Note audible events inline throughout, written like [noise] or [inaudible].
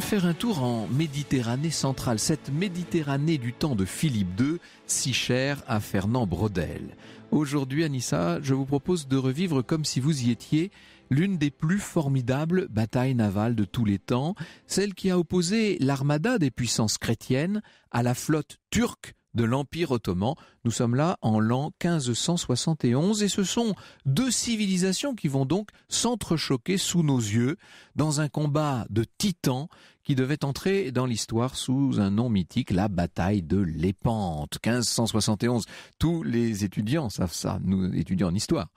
faire un tour en Méditerranée centrale, cette Méditerranée du temps de Philippe II, si chère à Fernand Brodel. Aujourd'hui, Anissa, je vous propose de revivre comme si vous y étiez l'une des plus formidables batailles navales de tous les temps, celle qui a opposé l'armada des puissances chrétiennes à la flotte turque de l'Empire ottoman. Nous sommes là en l'an 1571 et ce sont deux civilisations qui vont donc s'entrechoquer sous nos yeux dans un combat de titans qui devait entrer dans l'histoire sous un nom mythique, la bataille de Lépante, 1571. Tous les étudiants savent ça, nous étudiants en histoire.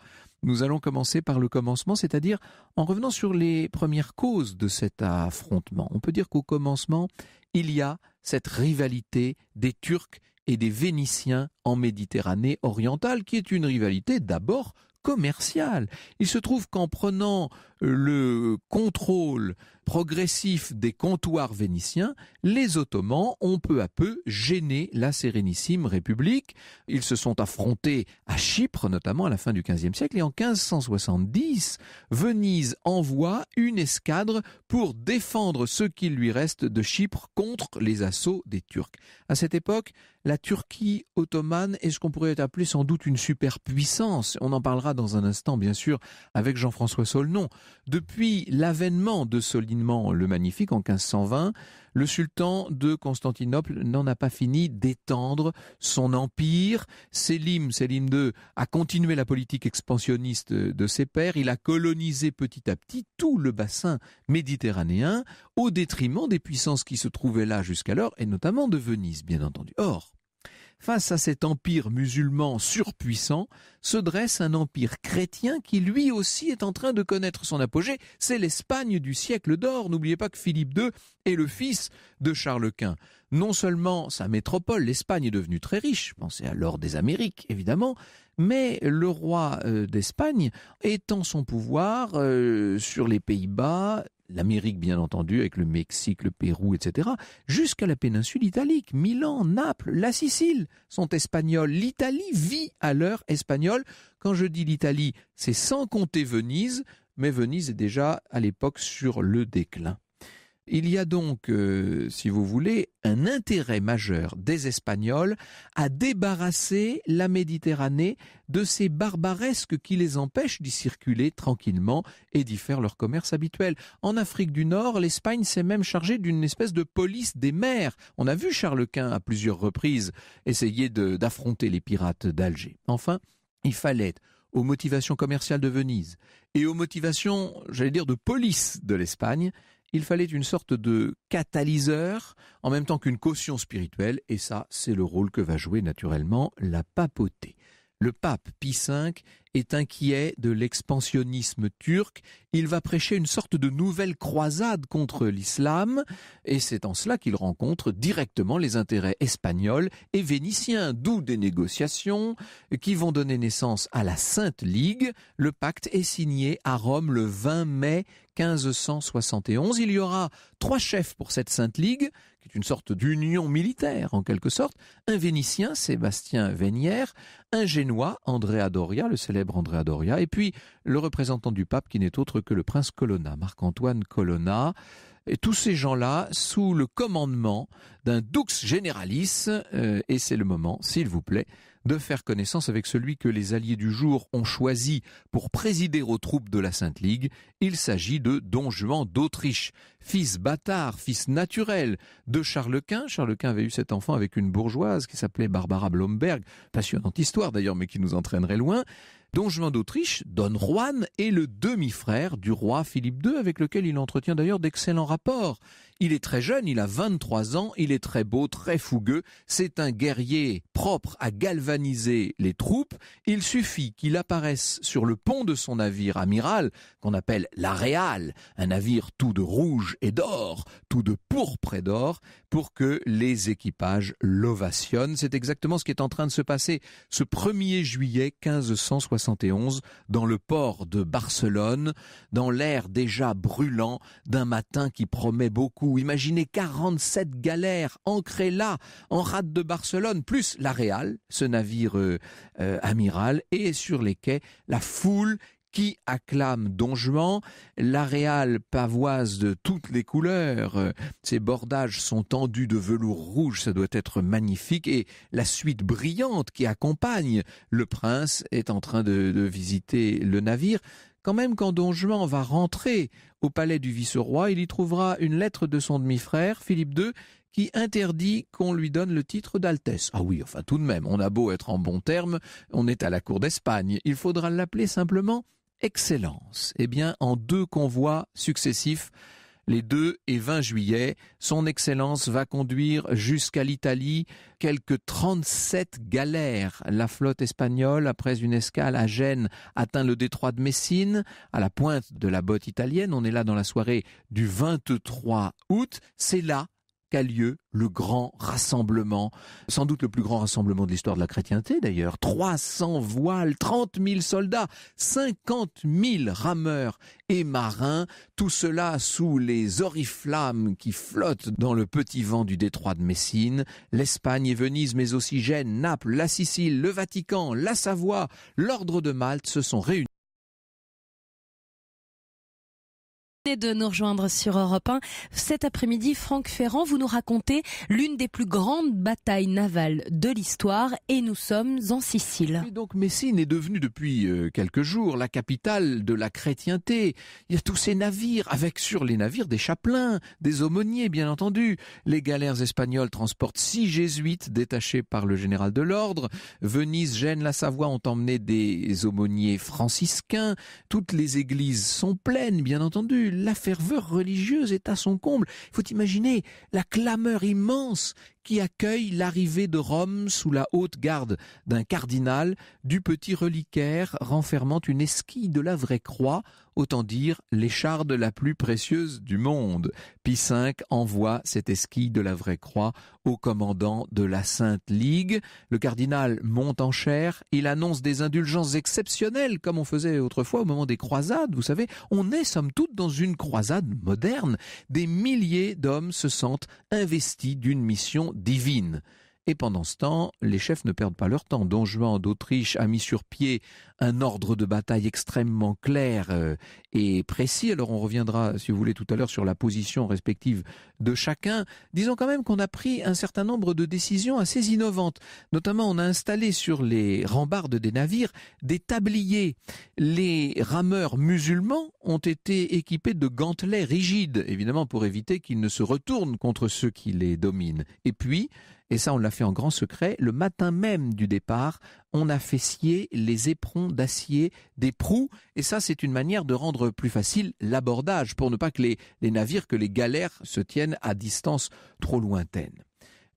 Nous allons commencer par le commencement, c'est-à-dire en revenant sur les premières causes de cet affrontement. On peut dire qu'au commencement, il y a cette rivalité des Turcs et des Vénitiens en Méditerranée orientale, qui est une rivalité d'abord commerciale. Il se trouve qu'en prenant le contrôle progressif des comptoirs vénitiens, les Ottomans ont peu à peu gêné la Sérénissime République. Ils se sont affrontés à Chypre, notamment à la fin du XVe siècle, et en 1570, Venise envoie une escadre pour défendre ce qu'il lui reste de Chypre contre les assauts des Turcs. À cette époque, la Turquie ottomane est ce qu'on pourrait appeler sans doute une superpuissance. On en parlera dans un instant, bien sûr, avec Jean-François Solnon. Depuis l'avènement de Soliman le Magnifique en 1520, le sultan de Constantinople n'en a pas fini d'étendre son empire. Sélim, II, a continué la politique expansionniste de ses pères. Il a colonisé petit à petit tout le bassin méditerranéen au détriment des puissances qui se trouvaient là jusqu'alors, et notamment de Venise, bien entendu. Or, Face à cet empire musulman surpuissant, se dresse un empire chrétien qui lui aussi est en train de connaître son apogée. C'est l'Espagne du siècle d'or. N'oubliez pas que Philippe II est le fils de Charles Quint. Non seulement sa métropole, l'Espagne est devenue très riche, pensez à l'or des Amériques évidemment, mais le roi euh, d'Espagne étend son pouvoir euh, sur les Pays-Bas, l'Amérique bien entendu, avec le Mexique, le Pérou, etc., jusqu'à la péninsule italique. Milan, Naples, la Sicile sont espagnols. L'Italie vit à l'heure espagnole. Quand je dis l'Italie, c'est sans compter Venise, mais Venise est déjà à l'époque sur le déclin. Il y a donc, euh, si vous voulez, un intérêt majeur des Espagnols à débarrasser la Méditerranée de ces barbaresques qui les empêchent d'y circuler tranquillement et d'y faire leur commerce habituel. En Afrique du Nord, l'Espagne s'est même chargée d'une espèce de police des mers. On a vu Charles Quint à plusieurs reprises essayer d'affronter les pirates d'Alger. Enfin, il fallait aux motivations commerciales de Venise et aux motivations, j'allais dire, de police de l'Espagne, il fallait une sorte de catalyseur en même temps qu'une caution spirituelle, et ça, c'est le rôle que va jouer naturellement la papauté. Le pape Pie V est inquiet de l'expansionnisme turc. Il va prêcher une sorte de nouvelle croisade contre l'islam, et c'est en cela qu'il rencontre directement les intérêts espagnols et vénitiens, d'où des négociations qui vont donner naissance à la Sainte Ligue. Le pacte est signé à Rome le 20 mai 1571. Il y aura trois chefs pour cette Sainte Ligue, qui est une sorte d'union militaire en quelque sorte. Un Vénitien, Sébastien Vénière, un Génois, Andrea Doria, le célèbre Andrea Doria, et puis le représentant du pape qui n'est autre que le prince Colonna, Marc-Antoine Colonna. Et tous ces gens-là sous le commandement d'un dux généralis, euh, et c'est le moment, s'il vous plaît, de faire connaissance avec celui que les alliés du jour ont choisi pour présider aux troupes de la Sainte Ligue, il s'agit de Don Juan d'Autriche, fils bâtard, fils naturel de Charles Quint. Charles Quint avait eu cet enfant avec une bourgeoise qui s'appelait Barbara Blomberg, passionnante histoire d'ailleurs, mais qui nous entraînerait loin. Don Juan d'Autriche, Don Juan, est le demi-frère du roi Philippe II, avec lequel il entretient d'ailleurs d'excellents rapports. Il est très jeune, il a 23 ans, il est très beau, très fougueux, c'est un guerrier propre à galvaniser les troupes. Il suffit qu'il apparaisse sur le pont de son navire amiral, qu'on appelle la Réale, un navire tout de rouge et d'or, tout de pourpre et d'or, pour que les équipages l'ovationnent. C'est exactement ce qui est en train de se passer ce 1er juillet 1571 dans le port de Barcelone, dans l'air déjà brûlant d'un matin qui promet beaucoup. Imaginez 47 galères ancrées là, en rade de Barcelone, plus la Réale, ce navire euh, euh, amiral, et sur les quais, la foule qui acclame Don Juan, l'aréal pavoise de toutes les couleurs. Ses bordages sont tendus de velours rouge, ça doit être magnifique, et la suite brillante qui accompagne. Le prince est en train de, visiter le navire. Quand même, quand Don va rentrer au palais du vice-roi, il y trouvera une lettre de son demi-frère, Philippe II, qui interdit qu'on lui donne le titre d'altesse. Ah oui, enfin tout de même, on a beau être en bon terme, on est à la cour d'Espagne. Il faudra l'appeler simplement excellence. Eh bien, en deux convois successifs, les 2 et 20 juillet, Son Excellence va conduire jusqu'à l'Italie quelques 37 galères. La flotte espagnole, après une escale à Gênes, atteint le détroit de Messine, à la pointe de la botte italienne. On est là dans la soirée du 23 août. C'est là lieu le grand rassemblement, sans doute le plus grand rassemblement de l'histoire de la chrétienté d'ailleurs. 300 voiles, 30 000 soldats, 50 000 rameurs et marins, tout cela sous les oriflammes qui flottent dans le petit vent du détroit de Messine, l'Espagne et Venise, mais aussi Gênes, Naples, la Sicile, le Vatican, la Savoie, l'ordre de Malte se sont réunis de nous rejoindre sur Europe 1. Cet après-midi, Franck Ferrand, vous nous racontez l'une des plus grandes batailles navales de l'histoire et nous sommes en Sicile. donc Messine est devenue depuis euh, quelques jours la capitale de la chrétienté. Il y a tous ces navires, avec sur les navires des chaplains, des aumôniers bien entendu. Les galères espagnoles transportent six jésuites détachés par le général de l'ordre. Venise, Gênes, la Savoie ont emmené des aumôniers franciscains. Toutes les églises sont pleines bien entendu la ferveur religieuse est à son comble. Il faut imaginer la clameur immense qui accueille l'arrivée de Rome sous la haute garde d'un cardinal du petit reliquaire renfermant une esquille de la vraie croix, autant dire l'écharde la plus précieuse du monde. Pie V envoie cette esquille de la vraie croix au commandant de la Sainte Ligue. Le cardinal monte en chair, il annonce des indulgences exceptionnelles comme on faisait autrefois au moment des croisades. Vous savez, on est somme toute dans une croisade moderne. Des milliers d'hommes se sentent investis d'une mission divine. Et pendant ce temps, les chefs ne perdent pas leur temps. Don Juan d'Autriche a mis sur pied un ordre de bataille extrêmement clair euh, et précis. Alors on reviendra, si vous voulez, tout à l'heure sur la position respective de chacun. Disons quand même qu'on a pris un certain nombre de décisions assez innovantes. Notamment, on a installé sur les rambardes des navires des tabliers. Les rameurs musulmans ont été équipés de gantelets rigides, évidemment pour éviter qu'ils ne se retournent contre ceux qui les dominent. Et puis, et ça on l'a fait en grand secret, le matin même du départ, on a fait scier les éperons d'acier des proues, et ça c'est une manière de rendre plus facile l'abordage, pour ne pas que les, les navires, que les galères se tiennent à distance trop lointaine.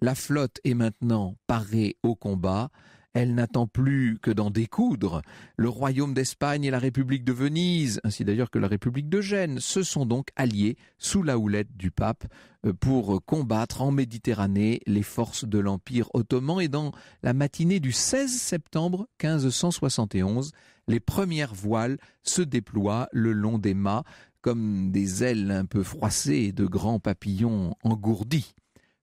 La flotte est maintenant parée au combat, elle n'attend plus que d'en découdre. Le royaume d'Espagne et la République de Venise, ainsi d'ailleurs que la République de Gênes, se sont donc alliés sous la houlette du pape euh, pour combattre en Méditerranée les forces de l'Empire ottoman. Et dans la matinée du 16 septembre 1571, les premières voiles se déploient le long des mâts comme des ailes un peu froissées de grands papillons engourdis.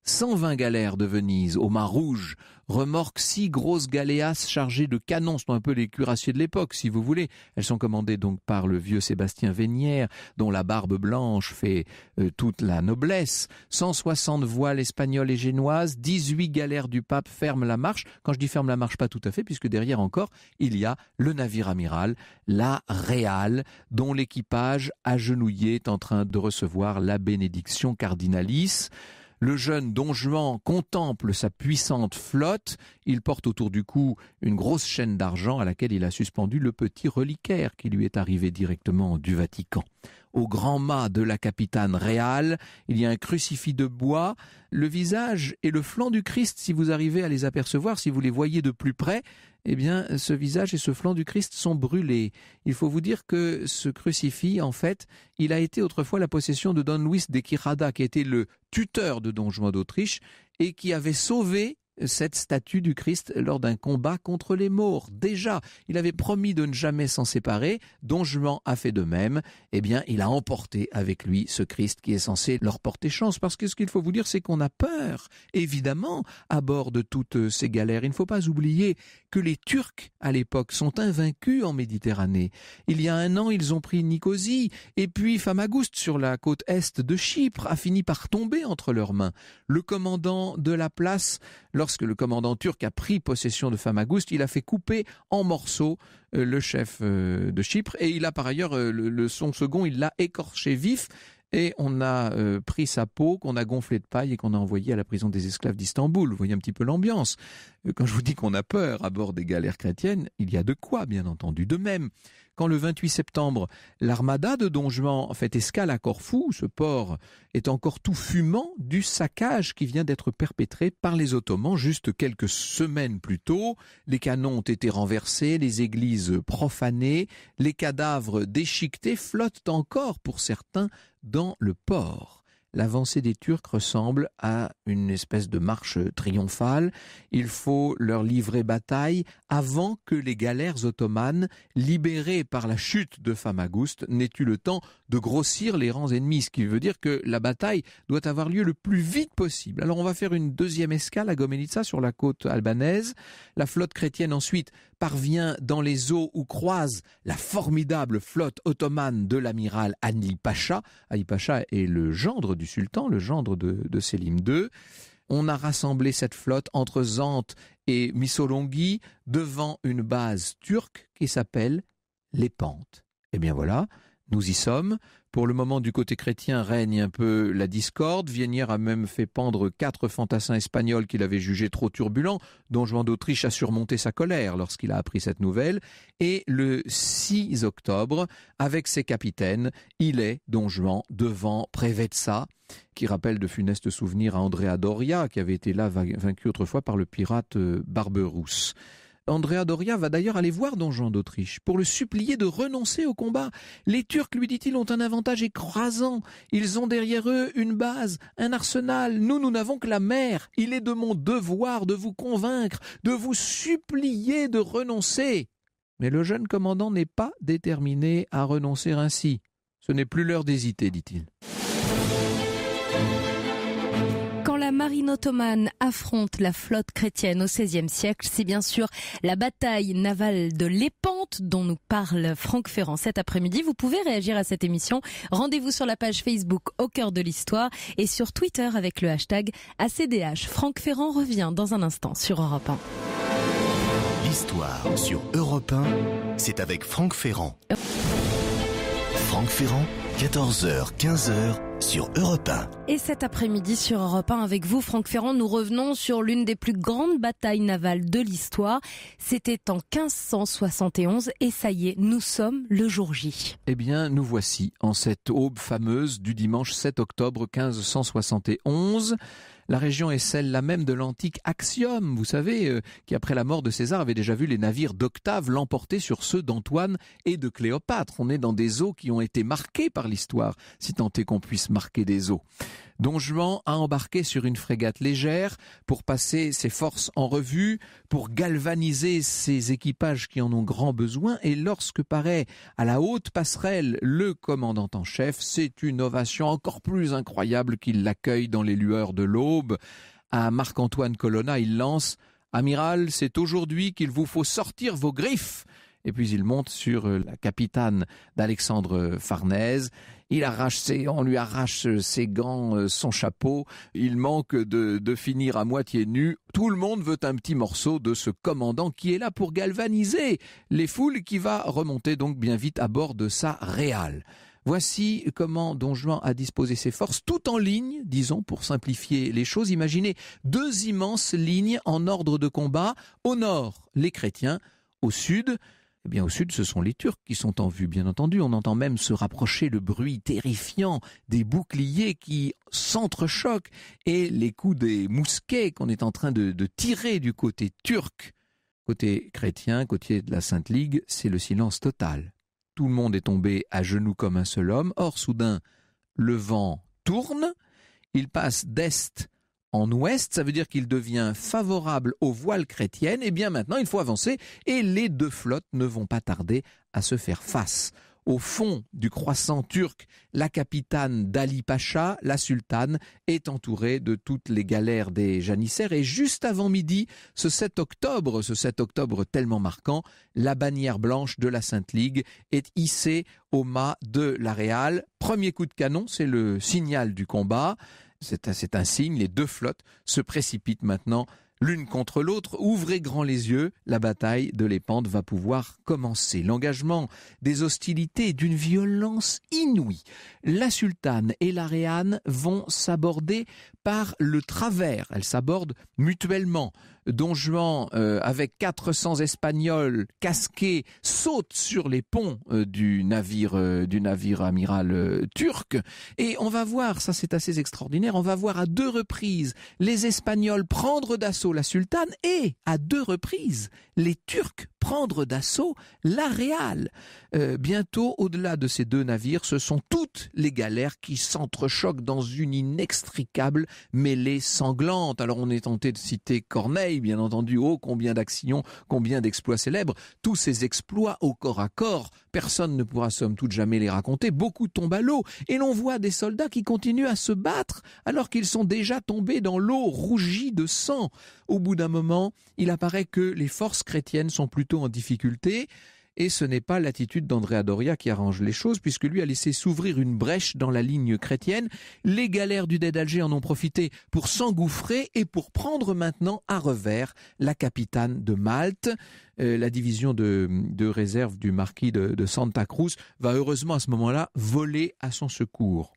120 galères de Venise, au Mât Rouge, remorquent six grosses galéas chargées de canons, sont un peu les cuirassiers de l'époque, si vous voulez. Elles sont commandées donc par le vieux Sébastien Vénière, dont la barbe blanche fait euh, toute la noblesse. 160 voiles espagnoles et génoises, 18 galères du pape ferment la marche. Quand je dis ferme la marche, pas tout à fait, puisque derrière encore, il y a le navire amiral, la Réale, dont l'équipage agenouillé est en train de recevoir la bénédiction cardinalice. Le jeune Don Juan contemple sa puissante flotte. Il porte autour du cou une grosse chaîne d'argent à laquelle il a suspendu le petit reliquaire qui lui est arrivé directement du Vatican au grand mât de la capitane réale, il y a un crucifix de bois, le visage et le flanc du Christ, si vous arrivez à les apercevoir, si vous les voyez de plus près, eh bien ce visage et ce flanc du Christ sont brûlés. Il faut vous dire que ce crucifix, en fait, il a été autrefois la possession de Don Luis de Quirada, qui était le tuteur de Don Juan d'Autriche, et qui avait sauvé cette statue du Christ lors d'un combat contre les morts. Déjà, il avait promis de ne jamais s'en séparer, Don Juan a fait de même, eh bien il a emporté avec lui ce Christ qui est censé leur porter chance, parce que ce qu'il faut vous dire c'est qu'on a peur, évidemment, à bord de toutes ces galères. Il ne faut pas oublier que les Turcs, à l'époque, sont invaincus en Méditerranée. Il y a un an, ils ont pris Nicosie, et puis Famagouste, sur la côte est de Chypre, a fini par tomber entre leurs mains. Le commandant de la place, lorsque le commandant turc a pris possession de Famagouste, il a fait couper en morceaux euh, le chef euh, de Chypre et il a par ailleurs euh, son second, il l'a écorché vif et on a euh, pris sa peau, qu'on a gonflée de paille et qu'on a envoyé à la prison des esclaves d'Istanbul. Vous voyez un petit peu l'ambiance. Euh, quand je vous dis qu'on a peur à bord des galères chrétiennes, il y a de quoi, bien entendu. De même, quand le 28 septembre, l'armada de Don Juan fait escale à Corfou, ce port est encore tout fumant du saccage qui vient d'être perpétré par les Ottomans juste quelques semaines plus tôt. Les canons ont été renversés, les églises profanées, les cadavres déchiquetés flottent encore pour certains dans le port. L'avancée des Turcs ressemble à une espèce de marche triomphale. Il faut leur livrer bataille avant que les galères ottomanes, libérées par la chute de Famagouste, n'aient eu le temps de grossir les rangs ennemis, ce qui veut dire que la bataille doit avoir lieu le plus vite possible. Alors on va faire une deuxième escale à Gomenitsa sur la côte albanaise. La flotte chrétienne ensuite parvient dans les eaux où croise la formidable flotte ottomane de l'amiral Ali Pacha. Ali Pacha est le gendre du sultan, le gendre de, Sélim Selim II. On a rassemblé cette flotte entre Zante et Missolonghi devant une base turque qui s'appelle les Pentes. Eh bien voilà, nous y sommes. Pour le moment, du côté chrétien règne un peu la discorde. Viennière a même fait pendre quatre fantassins espagnols qu'il avait jugés trop turbulents. Don Juan d'Autriche a surmonté sa colère lorsqu'il a appris cette nouvelle. Et le 6 octobre, avec ses capitaines, il est Don Juan devant Prevezza, qui rappelle de funestes souvenirs à Andrea Doria, qui avait été là vaincu autrefois par le pirate euh, Barberousse. Andrea Doria va d'ailleurs aller voir Don Jean d'Autriche pour le supplier de renoncer au combat. Les Turcs, lui dit-il, ont un avantage écrasant. Ils ont derrière eux une base, un arsenal. Nous, nous n'avons que la mer. Il est de mon devoir de vous convaincre, de vous supplier de renoncer. Mais le jeune commandant n'est pas déterminé à renoncer ainsi. Ce n'est plus l'heure d'hésiter, dit-il. ottomane affronte la flotte chrétienne au XVIe siècle. C'est bien sûr la bataille navale de l'Épante dont nous parle Franck Ferrand cet après-midi. Vous pouvez réagir à cette émission. Rendez-vous sur la page Facebook Au cœur de l'histoire et sur Twitter avec le hashtag ACDH. Franck Ferrand revient dans un instant sur Europe 1. L'histoire sur Europe c'est avec Franck Ferrand. Franck Ferrand 14h, 15h sur Europe 1. Et cet après-midi sur Europe 1 avec vous, Franck Ferrand, nous revenons sur l'une des plus grandes batailles navales de l'histoire. C'était en 1571 et ça y est, nous sommes le jour J. Eh bien, nous voici en cette aube fameuse du dimanche 7 octobre 1571. La région est celle-là même de l'antique Axiome, vous savez, euh, qui après la mort de César avait déjà vu les navires d'Octave l'emporter sur ceux d'Antoine et de Cléopâtre. On est dans des eaux qui ont été marquées par l'histoire, si tant est qu'on puisse marquer des eaux. Don Juan a embarqué sur une frégate légère pour passer ses forces en revue, pour galvaniser ses équipages qui en ont grand besoin, et lorsque paraît à la haute passerelle le commandant en chef, c'est une ovation encore plus incroyable qu'il l'accueille dans les lueurs de l'aube. À Marc-Antoine Colonna, il lance Amiral, c'est aujourd'hui qu'il vous faut sortir vos griffes et puis il monte sur euh, la capitane d'Alexandre euh, Farnèse. Il arrache ses, on lui arrache euh, ses gants, son chapeau. Il manque de, de finir à moitié nu. Tout le monde veut un petit morceau de ce commandant qui est là pour galvaniser les foules qui va remonter donc bien vite à bord de sa réale. Voici comment Don Juan a disposé ses forces, tout en ligne, disons, pour simplifier les choses. Imaginez deux immenses lignes en ordre de combat. Au nord, les chrétiens, au sud, eh au sud, ce sont les Turcs qui sont en vue, bien entendu. On entend même se rapprocher le bruit terrifiant des boucliers qui s'entrechoquent et les coups des mousquets qu'on est en train de, de tirer du côté turc. Côté chrétien, côté de la Sainte Ligue, c'est le silence total. Tout le monde est tombé à genoux comme un seul homme. Or, soudain, le vent tourne. Il passe d'est en ouest, ça veut dire qu'il devient favorable aux voiles chrétiennes, et eh bien maintenant il faut avancer, et les deux flottes ne vont pas tarder à se faire face. Au fond du croissant turc, la capitane d'Ali Pacha, la sultane, est entourée de toutes les galères des janissaires et juste avant midi, ce 7 octobre, ce 7 octobre tellement marquant, la bannière blanche de la Sainte Ligue est hissée au mât de la Réale. Premier coup de canon, c'est le signal du combat. C'est un, signe, les deux flottes se précipitent maintenant l'une contre l'autre. Ouvrez grand les yeux, la bataille de l'épande va pouvoir commencer. L'engagement des hostilités d'une violence inouïe. La sultane et la vont s'aborder par le travers. Elles s'abordent mutuellement. Don Juan, euh, avec 400 Espagnols casqués, saute sur les ponts euh, du navire euh, du navire amiral turc. Et on va voir, ça c'est assez extraordinaire, on va voir à deux reprises les Espagnols prendre d'assaut la sultane et à deux reprises les Turcs prendre d'assaut la Réale. Euh, bientôt, au-delà de ces deux navires, ce sont toutes les galères qui s'entrechoquent dans une inextricable mêlée sanglante. Alors on est tenté de citer Corneille, bien entendu, oh combien d'actions, combien d'exploits célèbres, tous ces exploits au corps à corps personne ne pourra somme toute jamais les raconter, beaucoup tombent à l'eau, et l'on voit des soldats qui continuent à se battre alors qu'ils sont déjà tombés dans l'eau rougie de sang. Au bout d'un moment, il apparaît que les forces chrétiennes sont plutôt en difficulté, et ce n'est pas l'attitude d'Andrea Doria qui arrange les choses, puisque lui a laissé s'ouvrir une brèche dans la ligne chrétienne. Les galères du dé d'Alger en ont profité pour s'engouffrer et pour prendre maintenant à revers la capitane de Malte. Euh, la division de, réserve du marquis de, Santa Cruz va heureusement à ce moment-là voler à son secours.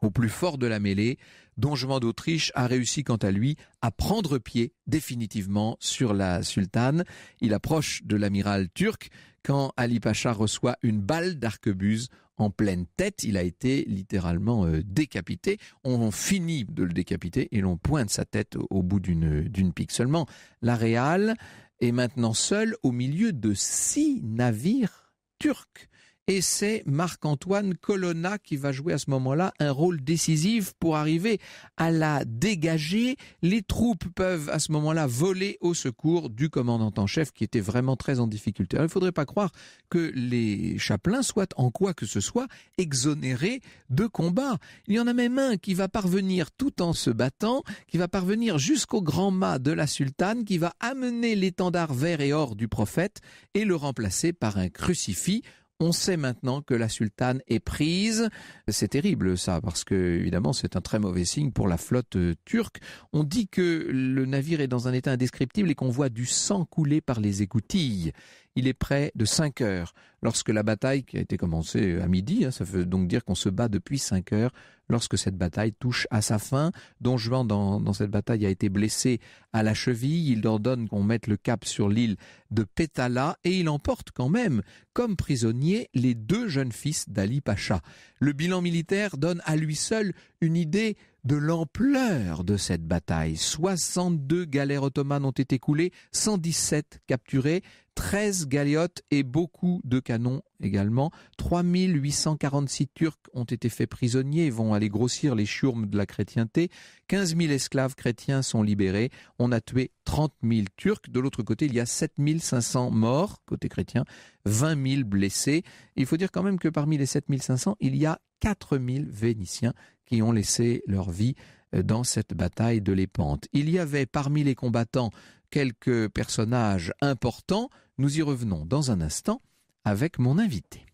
Au plus fort de la mêlée, Don Juan d'Autriche a réussi quant à lui à prendre pied définitivement sur la sultane. Il approche de l'amiral turc quand Ali Pacha reçoit une balle d'arquebuse en pleine tête. Il a été littéralement euh, décapité. On finit de le décapiter et l'on pointe sa tête au bout d'une pique seulement. La réale est maintenant seul au milieu de six navires turcs et c'est Marc-Antoine Colonna qui va jouer à ce moment-là un rôle décisif pour arriver à la dégager. Les troupes peuvent à ce moment-là voler au secours du commandant en chef qui était vraiment très en difficulté. il ne faudrait pas croire que les chapelains soient en quoi que ce soit exonérés de combat. Il y en a même un qui va parvenir tout en se battant, qui va parvenir jusqu'au grand mât de la sultane, qui va amener l'étendard vert et or du prophète et le remplacer par un crucifix on sait maintenant que la sultane est prise. C'est terrible ça, parce que évidemment c'est un très mauvais signe pour la flotte euh, turque. On dit que le navire est dans un état indescriptible et qu'on voit du sang couler par les écoutilles. Il est près de 5 heures lorsque la bataille, qui a été commencée euh, à midi, hein, ça veut donc dire qu'on se bat depuis 5 heures, lorsque cette bataille touche à sa fin. Don Juan, dans, cette bataille, a été blessé à la cheville. Il ordonne qu'on mette le cap sur l'île de Pétala et il emporte quand même, comme prisonnier, les deux jeunes fils d'Ali Pacha. Le bilan militaire donne à lui seul une idée de l'ampleur de cette bataille. 62 galères ottomanes ont été coulées, 117 capturées, 13 galiotes et beaucoup de canons également. 3846 Turcs ont été faits prisonniers et vont aller grossir les chiourmes de la chrétienté. 15 000 esclaves chrétiens sont libérés. On a tué 30 000 Turcs. De l'autre côté, il y a 7 500 morts, côté chrétien, 20 000 blessés. Il faut dire quand même que parmi les 7 500, il y a 4 000 Vénitiens qui ont laissé leur vie euh, dans cette bataille de l'épante. Il y avait parmi les combattants quelques personnages importants. Nous y revenons dans un instant avec mon invité.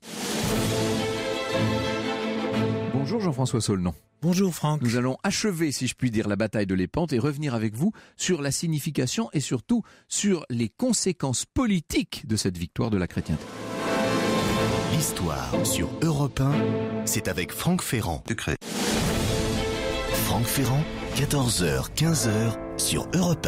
Bonjour Jean-François Solnon. Bonjour Franck. Nous allons achever, si je puis dire, la bataille de l'épante et revenir avec vous sur la signification et surtout sur les conséquences politiques de cette victoire de la chrétienté. L'histoire sur Europe 1, c'est avec Franck Ferrand. De Franck Ferrand, 14h, 15h sur Europe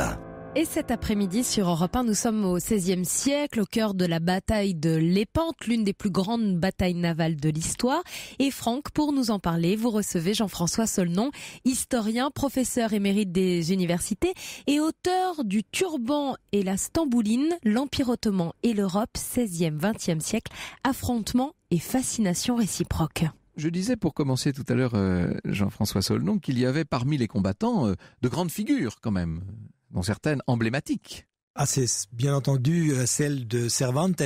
Et cet après-midi sur Europe nous sommes au XVIe siècle, au cœur de la bataille de l'Épante, l'une des plus grandes batailles navales de l'histoire. Et Franck, pour nous en parler, vous recevez Jean-François Solnon, historien, professeur émérite des universités et auteur du Turban et la Stambouline, l'Empire ottoman et l'Europe, XVIe, XXe siècle, affrontement et fascination réciproque. Je disais pour commencer tout à l'heure, euh, Jean-François Solnon, qu'il y avait parmi les combattants euh, de grandes figures quand même, dont certaines emblématiques. Ah, c'est bien entendu euh, celle de Cervantes,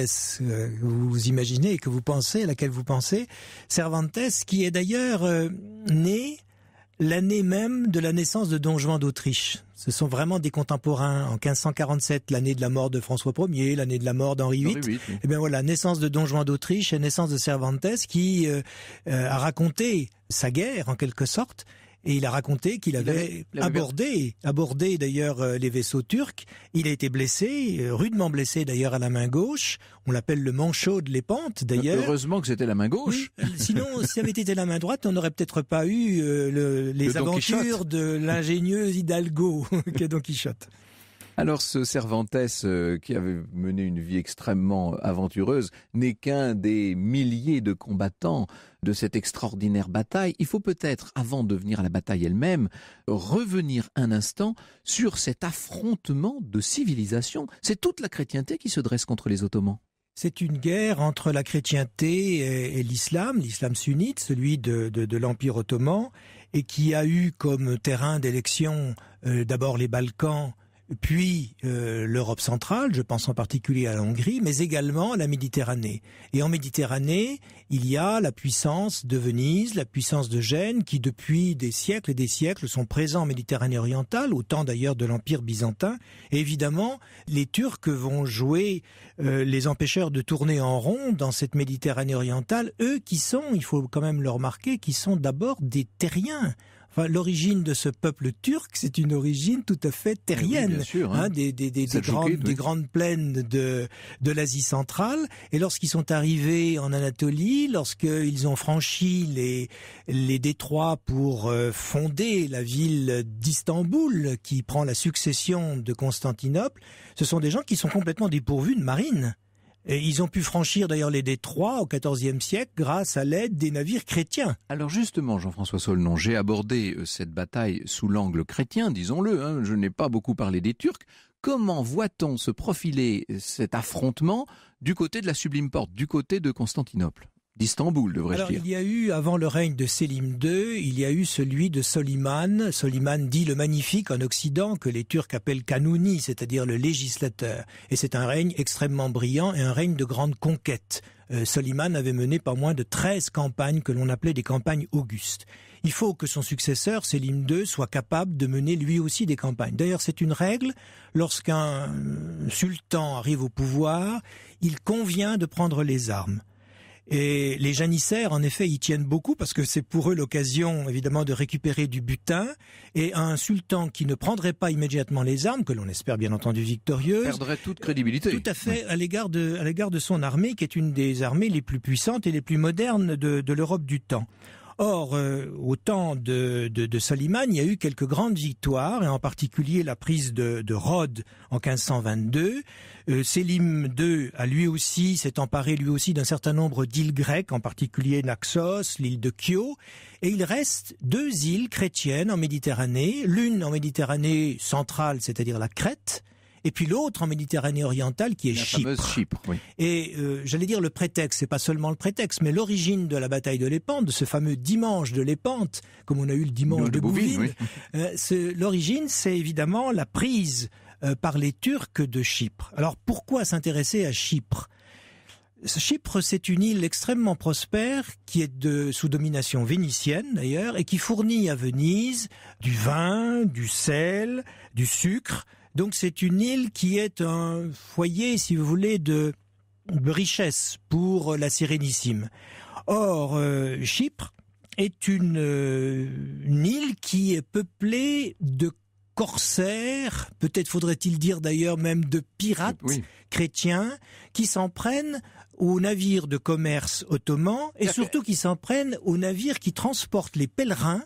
vous imaginez, que vous pensez, à laquelle vous pensez. Cervantes, qui est d'ailleurs né l'année même de la naissance de Don Juan d'Autriche. Ce sont vraiment des contemporains. En 1547, l'année de la mort de François Ier, l'année de la mort d'Henri VIII. Eh bien voilà, naissance de Don Juan d'Autriche et naissance de Cervantes qui euh, euh, a raconté sa guerre en quelque sorte et il a raconté qu'il avait, abordé, abordé d'ailleurs euh, les vaisseaux turcs. Il a été blessé, euh, rudement blessé d'ailleurs à la main gauche. On l'appelle le manchot de l'épante euh, d'ailleurs. Heureusement que c'était la main gauche. sinon, [laughs] si avait été la main droite, on n'aurait peut-être pas eu les aventures de l'ingénieux Hidalgo [laughs] est Don Quichotte. Alors ce Cervantes, qui avait mené une vie extrêmement aventureuse, n'est qu'un des milliers de combattants de cette extraordinaire bataille, il faut peut-être, avant de venir à la bataille elle-même, revenir un instant sur cet affrontement de civilisation. C'est toute la chrétienté qui se dresse contre les Ottomans. C'est une guerre entre la chrétienté et l'islam, l'islam sunnite, celui de, l'Empire ottoman, et qui a eu comme terrain d'élection euh, d'abord les Balkans puis euh, l'Europe centrale, je pense en particulier à la Hongrie, mais également à la Méditerranée. Et en Méditerranée, il y a la puissance de Venise, la puissance de Gênes, qui depuis des siècles et des siècles sont présents en Méditerranée orientale, au temps d'ailleurs de l'Empire byzantin. évidemment, les Turcs vont jouer euh, les empêcheurs de tourner en rond dans cette Méditerranée orientale, eux qui sont, il faut quand même le remarquer, qui sont d'abord des terriens l'origine de ce peuple turc, c'est une origine tout à fait eh terrienne, hein. Hein, des, des, grandes, plaines de, de l'Asie centrale. Et lorsqu'ils sont arrivés en Anatolie, lorsqu'ils ont franchi les, détroits pour euh, fonder la ville d'Istanbul, qui prend la succession de Constantinople, ce sont des gens qui sont complètement dépourvus de marine. Et ils ont pu franchir d'ailleurs les détroits au XIVe siècle grâce à l'aide des navires chrétiens. Alors justement, Jean-François Solnon, j'ai abordé euh, cette bataille sous l'angle chrétien, disons-le, hein, je n'ai pas beaucoup parlé des Turcs. Comment voit-on se profiler euh, cet affrontement du côté de la Sublime Porte, du côté de Constantinople d'Istanbul, Il y a eu, avant le règne de Sélim II, il y a eu celui de Soliman. Soliman dit le magnifique en Occident, que les Turcs appellent Kanuni, c'est-à-dire le législateur. Et c'est un règne extrêmement brillant et un règne de grande conquête. Euh, Soliman avait mené pas moins de 13 campagnes que l'on appelait des campagnes augustes. Il faut que son successeur, Selim II, soit capable de mener lui aussi des campagnes. D'ailleurs, c'est une règle. Lorsqu'un euh, sultan arrive au pouvoir, il convient de prendre les armes. Et les janissaires, en effet, y tiennent beaucoup parce que c'est pour eux l'occasion, évidemment, de récupérer du butin. Et un sultan qui ne prendrait pas immédiatement les armes, que l'on espère bien entendu victorieuse, perdrait toute crédibilité. Tout à fait, à l'égard de, à l'égard de son armée, qui est une des armées les plus puissantes et les plus modernes de, de l'Europe du temps. Or, euh, au temps de, de, de, Soliman, il y a eu quelques grandes victoires, et en particulier la prise de, de Rhodes en 1522. Sélim II a lui aussi s'est emparé lui aussi d'un certain nombre d'îles grecques, en particulier Naxos, l'île de Kio, et il reste deux îles chrétiennes en Méditerranée, l'une en Méditerranée centrale, c'est-à-dire la Crète, et puis l'autre en Méditerranée orientale qui est Chypre. Chypre oui. Et euh, j'allais dire le prétexte, c'est pas seulement le prétexte, mais l'origine de la bataille de Lépante, de ce fameux dimanche de Lépante, comme on a eu le dimanche de, Bouvines, [laughs] euh, l'origine c'est évidemment la prise euh, par les Turcs de Chypre. Alors pourquoi s'intéresser à Chypre Chypre, c'est une île extrêmement prospère qui est sous domination vénitienne d'ailleurs et qui fournit à Venise du vin, du sel, du sucre, donc c'est une île qui est un foyer, si vous voulez, de richesse pour la Sérénissime. Or, euh, Chypre est euh, une, île qui est peuplée de corsaires, peut-être faudrait-il dire d'ailleurs même de pirates chrétiens, qui s'en prennent aux navires de commerce ottomans et surtout qui s'en prennent aux navires qui transportent les pèlerins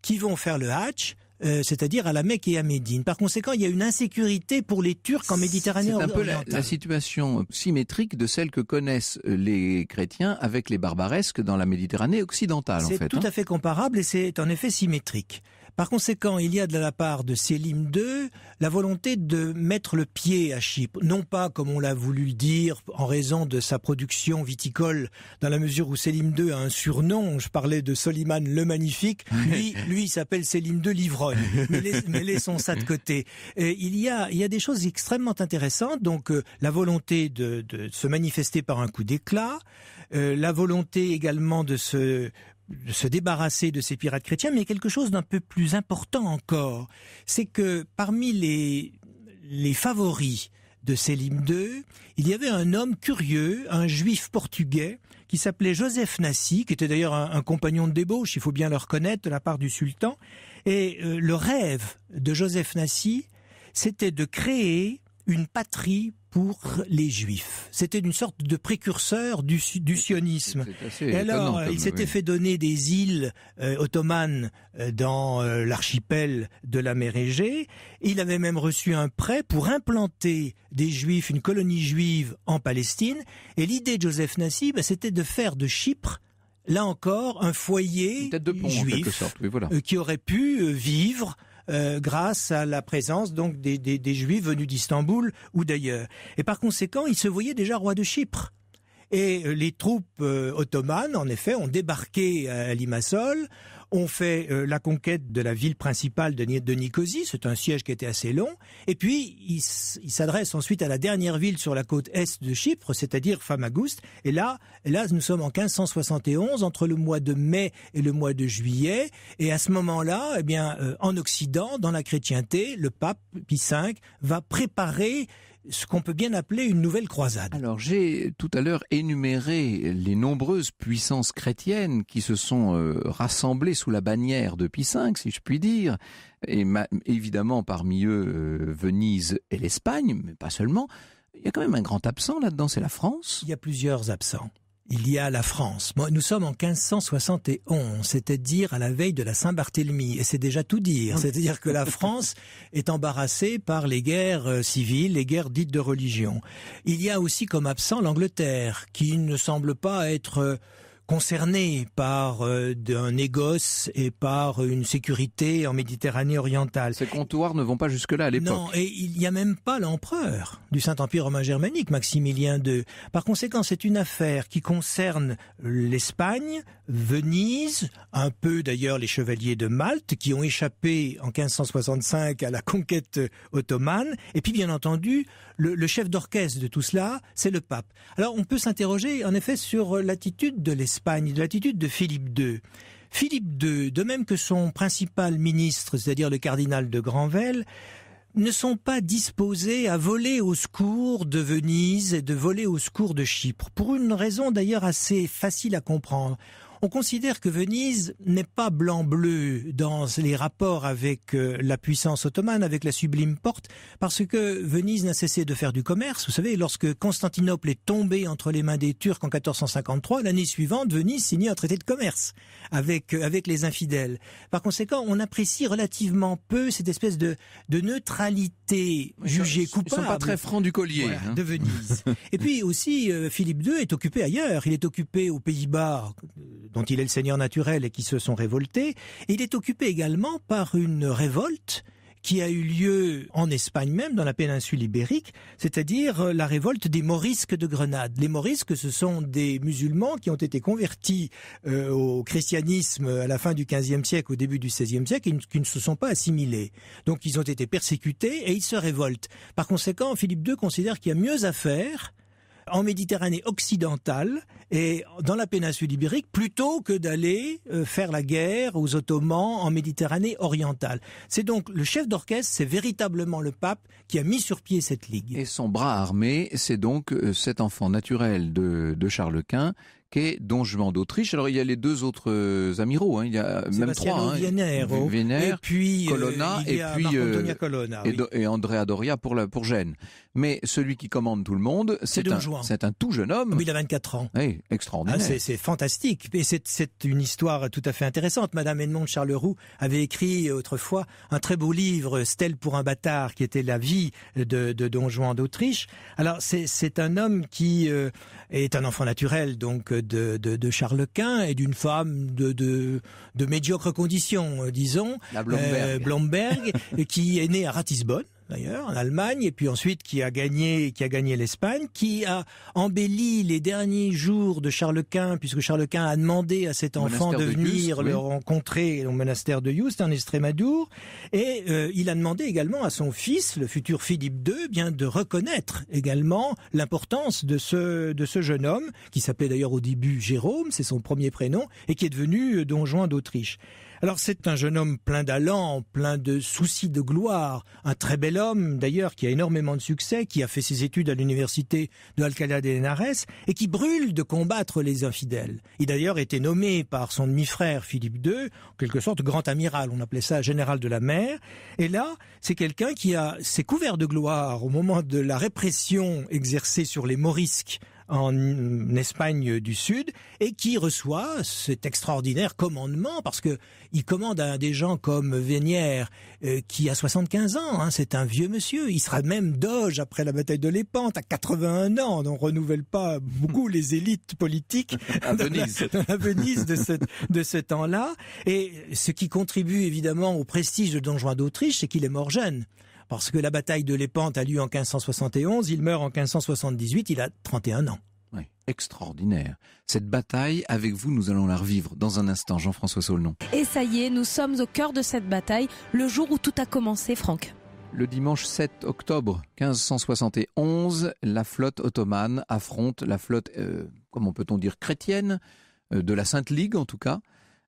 qui vont faire le Hatch euh, c'est-à-dire à la Mecque et à Médine. Par conséquent, il y a une insécurité pour les Turcs en Méditerranée orientale. C'est un peu la, situation symétrique de celle que connaissent les chrétiens avec les barbaresques dans la Méditerranée occidentale. tout hein. à fait comparable et c'est en effet symétrique. Par conséquent, il y a de la part de Sélim II la volonté de mettre le pied à Chypre, non pas comme on l'a voulu dire en raison de sa production viticole, dans la mesure où Sélim II a un surnom. Je parlais de Soliman le Magnifique, lui, lui s'appelle Sélim II l'ivrogne. [laughs] Mais, laissons ça de côté. il y a, il y a des choses extrêmement intéressantes. Donc euh, la volonté de, se manifester par un coup d'éclat, euh, la volonté également de se se débarrasser de ces pirates chrétiens, mais quelque chose d'un peu plus important encore. C'est que parmi les, les favoris de Sélim II, il y avait un homme curieux, un juif portugais, qui s'appelait Joseph Nassi, qui était d'ailleurs un, compagnon de débauche, il faut bien le reconnaître, de la part du sultan. Et euh, le rêve de Joseph Nassi, c'était de créer une patrie pour les Juifs. C'était une sorte de précurseur du, du sionisme. Et alors, euh, il s'était fait donner des îles euh, ottomanes euh, dans l'archipel de la mer Égée. Il avait même reçu un prêt pour implanter des Juifs, une colonie juive en Palestine. Et l'idée de Joseph Nassi, bah, c'était de faire de Chypre là encore, un foyer juif qui aurait pu vivre euh, grâce à la présence donc des, des juifs venus d'Istanbul ou d'ailleurs. Et par conséquent, il se voyait déjà roi de Chypre. Et euh, les troupes euh, ottomanes, en effet, ont débarqué à Limassol, on fait euh, la conquête de la ville principale de, de Nicosie, c'est un siège qui était assez long, et puis il, s'adresse ensuite à la dernière ville sur la côte est de Chypre, c'est-à-dire Famagouste, et là, là nous sommes en 1571, entre le mois de mai et le mois de juillet, et à ce moment-là, eh bien, euh, en Occident, dans la chrétienté, le pape Pie V va préparer ce qu'on peut bien appeler une nouvelle croisade. Alors j'ai tout à l'heure énuméré les nombreuses puissances chrétiennes qui se sont euh, rassemblées sous la bannière de Pie V, si je puis dire, et évidemment parmi eux euh, Venise et l'Espagne, mais pas seulement. Il y a quand même un grand absent là-dedans, c'est la France. Il y a plusieurs absents il y a la France. Nous sommes en 1571, c'est-à-dire à la veille de la Saint-Barthélemy, et c'est déjà tout dire. C'est-à-dire que la France [laughs] est embarrassée par les guerres euh, civiles, les guerres dites de religion. Il y a aussi comme absent l'Angleterre, qui ne semble pas être euh, concernés par euh, un négoce et par une sécurité en Méditerranée orientale. Ces comptoirs ne vont pas jusque-là à l'époque. Non, et il n'y a même pas l'empereur du Saint-Empire romain germanique, Maximilien II. Par conséquent, c'est une affaire qui concerne l'Espagne, Venise, un peu d'ailleurs les chevaliers de Malte qui ont échappé en 1565 à la conquête ottomane, et puis bien entendu, le, le chef d'orchestre de tout cela, c'est le pape. Alors on peut s'interroger en effet sur l'attitude de l'Espagne de l'attitude de Philippe II. Philippe II, de même que son principal ministre, c'est-à-dire le cardinal de Granvelle, ne sont pas disposés à voler au secours de Venise et de voler au secours de Chypre, pour une raison d'ailleurs assez facile à comprendre. On considère que Venise n'est pas blanc-bleu dans les rapports avec euh, la puissance ottomane, avec la sublime porte, parce que Venise n'a cessé de faire du commerce. Vous savez, lorsque Constantinople est tombée entre les mains des Turcs en 1453, l'année suivante, Venise signait un traité de commerce avec, euh, avec les infidèles. Par conséquent, on apprécie relativement peu cette espèce de, de neutralité jugée coupable. Ils sont pas très francs du collier. Hein. De Venise. [laughs] Et puis aussi, euh, Philippe II est occupé ailleurs. Il est occupé aux Pays-Bas dont il est le seigneur naturel et qui se sont révoltés. il est occupé également par une révolte qui a eu lieu en Espagne même, dans la péninsule ibérique, c'est-à-dire euh, la révolte des Morisques de Grenade. Les Morisques, ce sont des musulmans qui ont été convertis euh, au christianisme à la fin du XVe siècle, au début du XVIe siècle, et qui ne se sont pas assimilés. Donc ils ont été persécutés et ils se révoltent. Par conséquent, Philippe II considère qu'il y a mieux à faire en Méditerranée occidentale et dans la péninsule ibérique plutôt que d'aller euh, faire la guerre aux Ottomans en Méditerranée orientale. C'est donc le chef d'orchestre, c'est véritablement le pape qui a mis sur pied cette ligue. Et son bras armé, c'est donc euh, cet enfant naturel de, de Charles Quint est Don Juan d'Autriche. Alors il y a les deux autres euh, amiraux, hein. il y a même trois, puis Colonna, et puis et, Andrea Doria pour pour Gênes mais celui qui commande tout le monde, c'est un, un tout jeune homme. Oui, il a 24 ans. Oui, extraordinaire. Ah, c'est fantastique. Et c'est une histoire tout à fait intéressante. Madame Edmond Charleroux avait écrit euh, autrefois un très beau livre, euh, Stèle pour un bâtard, qui était la vie de, Don Juan d'Autriche. Alors, c'est un homme qui euh, est un enfant naturel, donc, de, Charles Quint et d'une femme de, de, médiocre condition, disons. La Blomberg. Blomberg [laughs] qui est née à Ratisbonne d'ailleurs, en Allemagne, et puis ensuite qui a gagné, qui a gagné l'Espagne, qui a embelli les derniers jours de Charles Quint, puisque Charles Quint a demandé à cet enfant de, venir le rencontrer au monastère de Youst, en Estrémadour, et euh, il a demandé également à son fils, le futur Philippe II, eh bien de reconnaître également l'importance de ce de ce jeune homme qui s'appelait d'ailleurs au début Jérôme, c'est son premier prénom, et qui est devenu euh, Don d'Autriche. Alors c'est un jeune homme plein d'allant, plein de soucis de gloire, un très bel homme d'ailleurs qui a énormément de succès, qui a fait ses études à l'université de Alcalá de Henares et qui brûle de combattre les infidèles. Il a d'ailleurs été nommé par son demi-frère Philippe II, en quelque sorte grand amiral, on appelait ça général de la mer. Et là, c'est quelqu'un qui a s'est couvert de gloire au moment de la répression exercée sur les morisques en Espagne du Sud et qui reçoit cet extraordinaire commandement parce que il commande à des gens comme Vénière euh, qui a 75 ans, hein, c'est un vieux monsieur, il sera même doge après la bataille de l'Épante à 81 ans, on ne renouvelle pas beaucoup les élites politiques [laughs] [laughs] à Venise de, Venise de ce temps-là et ce qui contribue évidemment au prestige de Don Juan d'Autriche, c'est qu'il est mort jeune parce que la bataille de Lépante a lieu en 1571, il meurt en 1578, il a 31 ans. Oui, extraordinaire. Cette bataille, avec vous, nous allons la revivre dans un instant, Jean-François Saulnon. Et ça y est, nous sommes au cœur de cette bataille, le jour où tout a commencé, Franck. Le dimanche 7 octobre 1571, la flotte ottomane affronte la flotte, euh, comment peut-on dire, chrétienne, euh, de la Sainte Ligue en tout cas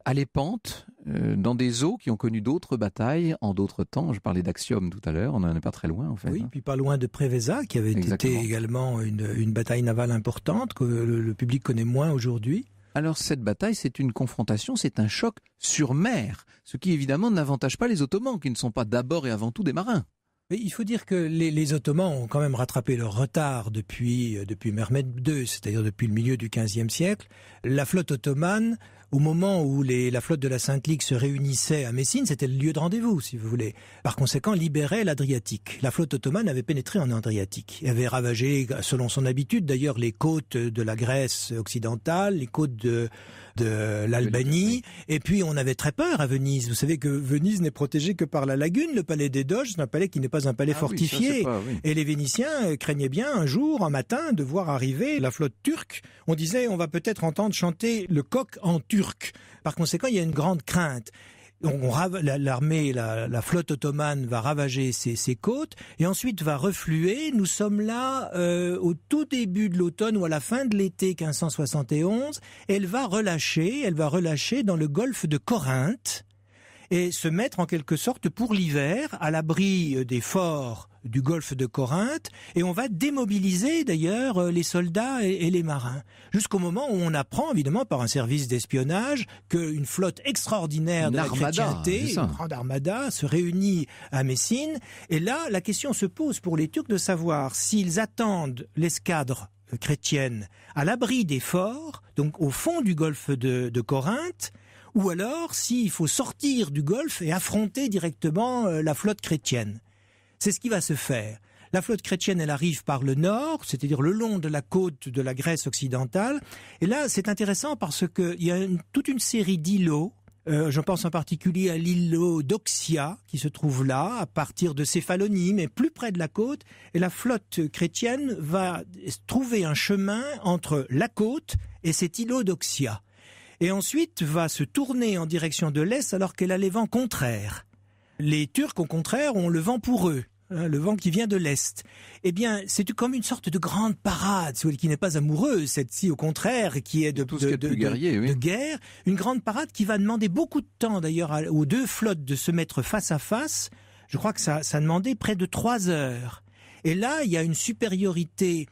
à les pentes, euh, dans des eaux qui ont connu d'autres batailles en d'autres temps. Je parlais d'Axiom tout à l'heure, on n'en est pas très loin en fait. Oui, hein. puis pas loin de Préveza, qui avait été également une, bataille navale importante, que le, public connaît moins aujourd'hui. Alors cette bataille, c'est une confrontation, c'est un choc sur mer, ce qui évidemment n'avantage pas les Ottomans, qui ne sont pas d'abord et avant tout des marins. Mais il faut dire que les, Ottomans ont quand même rattrapé leur retard depuis, euh, depuis Mehmed II, c'est-à-dire depuis le milieu du XVe siècle. La flotte ottomane au moment où les, la flotte de la Sainte-Ligue se réunissait à Messine, c'était le lieu de rendez-vous, si vous voulez. Par conséquent, libérait l'Adriatique. La flotte ottomane avait pénétré en Adriatique, Elle avait ravagé, selon son habitude d'ailleurs, les côtes de la Grèce occidentale, les côtes de de l'Albanie. Et puis on avait très peur à Venise. Vous savez que Venise n'est protégée que par la lagune. Le palais des Doges, c'est un palais qui n'est pas un palais ah fortifié. Et les Vénitiens euh, craignaient bien un jour, un matin, de voir arriver la flotte turque. On disait on va peut-être entendre chanter le coq en turc. Par conséquent, il y a une grande crainte l'armée, la, flotte ottomane va ravager ses, côtes et ensuite va refluer. Nous sommes là euh, au tout début de l'automne ou à la fin de l'été 1571. Elle va relâcher, elle va relâcher dans le golfe de Corinthe et se mettre en quelque sorte pour l'hiver à l'abri euh, des forts du golfe de Corinthe, et on va démobiliser d'ailleurs euh, les soldats et, les marins, jusqu'au moment où on apprend évidemment par un service d'espionnage qu'une flotte extraordinaire de la chrétienté, une grande armada, se réunit à Messine, et là la question se pose pour les Turcs de savoir s'ils attendent l'escadre chrétienne à l'abri des forts, donc au fond du golfe de Corinthe, ou alors s'il faut sortir du Golfe et affronter directement euh, la flotte chrétienne. C'est ce qui va se faire. La flotte chrétienne, elle arrive par le nord, c'est-à-dire le long de la côte de la Grèce occidentale. Et là, c'est intéressant parce qu'il y a toute une série d'îlots. Euh, je pense en particulier à l'îlot d'Oxia qui se trouve là, à partir de Céphalonie, mais plus près de la côte. Et la flotte chrétienne va trouver un chemin entre la côte et cet îlot d'Oxia et ensuite va se tourner en direction de l'Est alors qu'elle a les vents contraires. Les Turcs, au contraire, ont le vent pour eux, hein, le vent qui vient de l'Est. Eh bien, c'est comme une sorte de grande parade, celle qui n'est pas amoureuse, cette-ci, au contraire, qui est de, de, de, guerrier, guerre. Une grande parade qui va demander beaucoup de temps, d'ailleurs, aux deux flottes de se mettre face à face. Je crois que ça, ça demandé près de trois heures. Et là, il y a une supériorité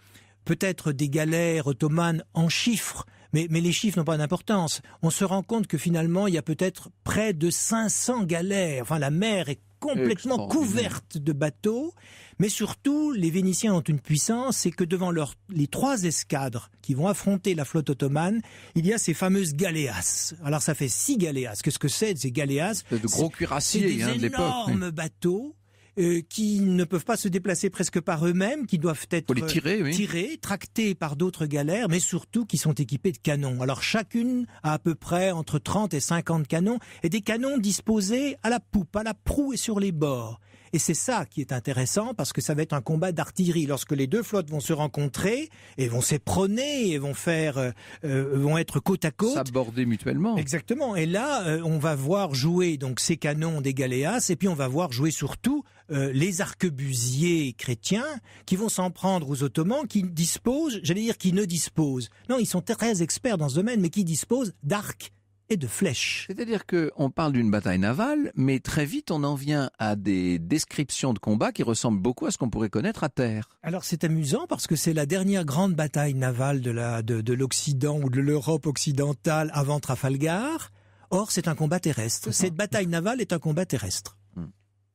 peut-être des galères ottomanes en chiffres, mais, les chiffres n'ont pas d'importance. On se rend compte que finalement, il y a peut-être près de 500 galères. Enfin, la mer est complètement couverte de bateaux, mais surtout les Vénitiens ont une puissance, c'est que devant les trois escadres qui vont affronter la flotte ottomane, il y a ces fameuses galéas. Alors ça fait six galéas. Qu'est-ce que c'est ces galéas C'est de gros cuirassiers hein, Énormes bateaux euh, qui ne peuvent pas se déplacer presque par eux-mêmes, qui doivent être tirés, tractés par d'autres galères, mais surtout qui sont équipés de canons. Alors chacune a à peu près entre 30 et 50 canons, et des canons disposés à la poupe, à la proue et sur les bords. Et c'est ça qui est intéressant parce que ça va être un combat d'artillerie. Lorsque les deux flottes vont se rencontrer et vont s'éprôner, et vont faire, euh, euh, vont être côte à côte. S'aborder mutuellement. Exactement. Et là, euh, on va voir jouer donc ces canons des Galéas et puis on va voir jouer surtout les arquebusiers chrétiens qui vont s'en prendre aux Ottomans qui disposent, j'allais dire qui ne disposent. Non, ils sont très experts dans ce domaine, mais qui disposent d'arcs de flèches. C'est-à-dire qu'on parle d'une bataille navale, mais très vite on en vient à des descriptions de combats qui ressemblent beaucoup à ce qu'on pourrait connaître à terre. Alors c'est amusant parce que c'est la dernière grande bataille navale de la de l'Occident ou de l'Europe occidentale avant Trafalgar. Or c'est un combat terrestre. Cette bataille navale est un combat terrestre.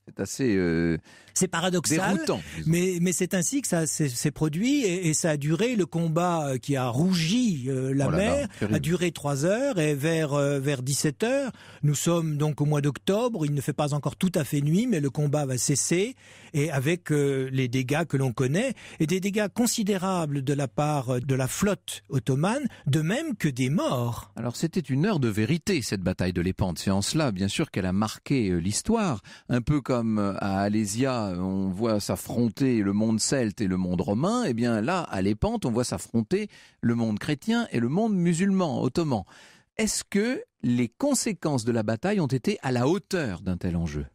C'est assez. Euh, c'est paradoxal. mais mais c'est ainsi que ça s'est produit et, ça a duré le combat qui a rougi euh, la oh mer a duré trois heures et vers euh, vers 17 heures nous sommes donc au mois d'octobre il ne fait pas encore tout à fait nuit mais le combat va cesser et avec les dégâts que l'on connaît et des dégâts considérables de la part de la flotte ottomane de même que des morts. Alors c'était une heure de vérité cette bataille de l'Épante c'est en cela bien sûr qu'elle a marqué l'histoire un peu comme comme à Alésia, on voit s'affronter le monde celte et le monde romain, et eh bien là, à Lépante, on voit s'affronter le monde chrétien et le monde musulman, ottoman. Est-ce que les conséquences de la bataille ont été à la hauteur d'un tel enjeu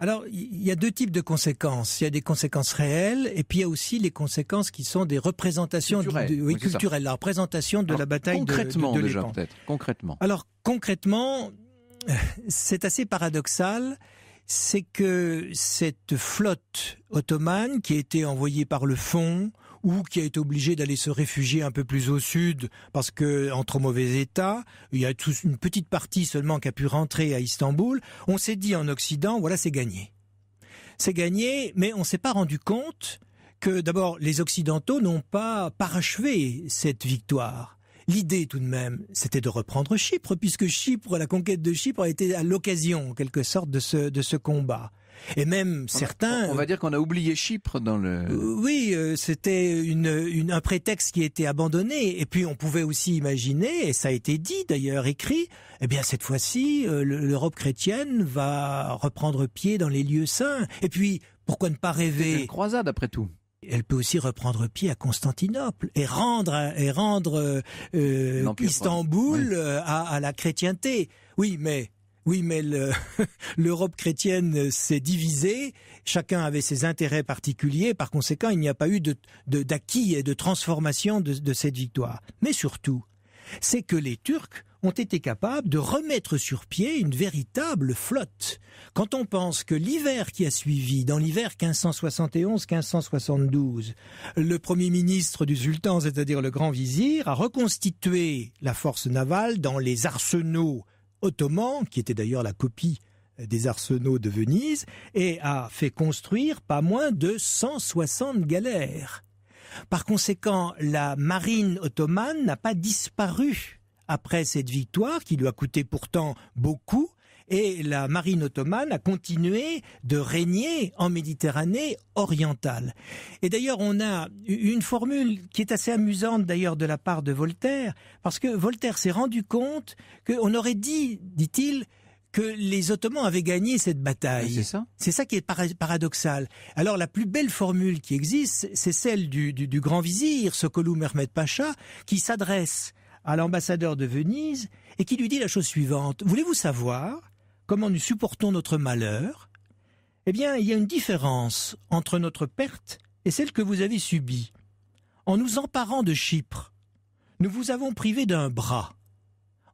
alors, il y a deux types de conséquences. Il y a des conséquences réelles et puis il y a aussi les conséquences qui sont des représentations culturelles, la représentation de la bataille concrètement, de, de, Concrètement. Alors, concrètement, euh, c'est assez paradoxal c'est que cette flotte ottomane qui a été envoyée par le fond ou qui a été obligée d'aller se réfugier un peu plus au sud parce que trop mauvais état, il y a une petite partie seulement qui a pu rentrer à Istanbul, on s'est dit en Occident, voilà c'est gagné. C'est gagné, mais on ne s'est pas rendu compte que d'abord les Occidentaux n'ont pas parachevé cette victoire. L'idée tout de même, c'était de reprendre Chypre, puisque Chypre, la conquête de Chypre a été à l'occasion, en quelque sorte, de ce, de ce combat. Et même certains... On va dire qu'on a oublié Chypre dans le... Euh, oui, euh, c'était un prétexte qui était abandonné. Et puis on pouvait aussi imaginer, et ça a été dit d'ailleurs, écrit, eh bien cette fois-ci, euh, l'Europe chrétienne va reprendre pied dans les lieux saints. Et puis, pourquoi ne pas rêver Une croisade après tout. Elle peut aussi reprendre pied à Constantinople et rendre, et rendre euh, euh, Istanbul euh, à, la chrétienté. Oui, mais oui, mais [laughs] l'Europe chrétienne s'est divisée, chacun avait ses intérêts particuliers, par conséquent il n'y a pas eu d'acquis de, d'acquis et de transformation de cette victoire. Mais surtout, c'est que les Turcs ont été capables de remettre sur pied une véritable flotte. Quand on pense que l'hiver qui a suivi, dans l'hiver 1571-1572, le premier ministre du sultan, c'est-à-dire le grand vizir, a reconstitué la force navale dans les arsenaux ottomans, qui étaient d'ailleurs la copie des arsenaux de Venise, et a fait construire pas moins de 160 galères. Par conséquent, la marine ottomane n'a pas disparu après cette victoire qui lui a coûté pourtant beaucoup. Et la marine ottomane a continué de régner en Méditerranée orientale. Et d'ailleurs, on a une formule qui est assez amusante d'ailleurs de la part de Voltaire, parce que Voltaire s'est rendu compte qu'on aurait dit, dit-il, que les Ottomans avaient gagné cette bataille. c'est ça. qui est paradoxal. Alors la plus belle formule qui existe, c'est celle du, grand vizir, Sokolou Mehmet Pacha, qui s'adresse à l'ambassadeur de Venise et qui lui dit la chose suivante. Voulez-vous savoir comment nous supportons notre malheur Eh bien, il y a une différence entre notre perte et celle que vous avez subie. En nous emparant de Chypre, nous vous avons privé d'un bras.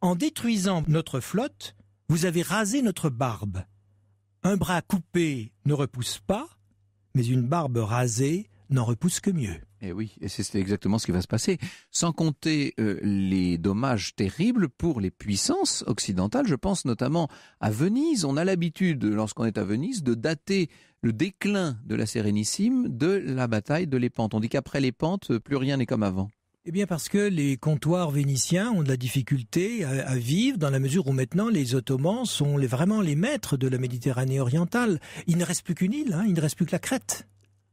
En détruisant notre flotte, vous avez rasé notre barbe. Un bras coupé ne repousse pas, mais une barbe rasée n'en repousse que mieux. Et eh oui, et c'est exactement ce qui va se passer. Sans compter euh, les dommages terribles pour les puissances occidentales. Je pense notamment à Venise. On a l'habitude, lorsqu'on est à Venise, de dater le déclin de la Sérénissime de la bataille de Lépante. On dit qu'après Lépante, plus rien n'est comme avant. Eh bien parce que les comptoirs vénitiens ont de la difficulté à, vivre dans la mesure où maintenant les Ottomans sont les, vraiment les maîtres de la Méditerranée orientale. Il ne reste plus qu'une île, hein, il ne reste plus que la Crète.